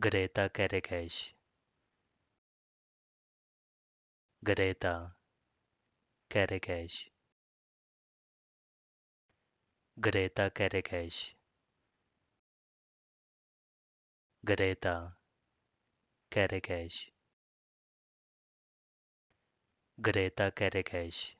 Greta Karakash Greta Karakash Greta Karakash Greta Karakash Greta Karakash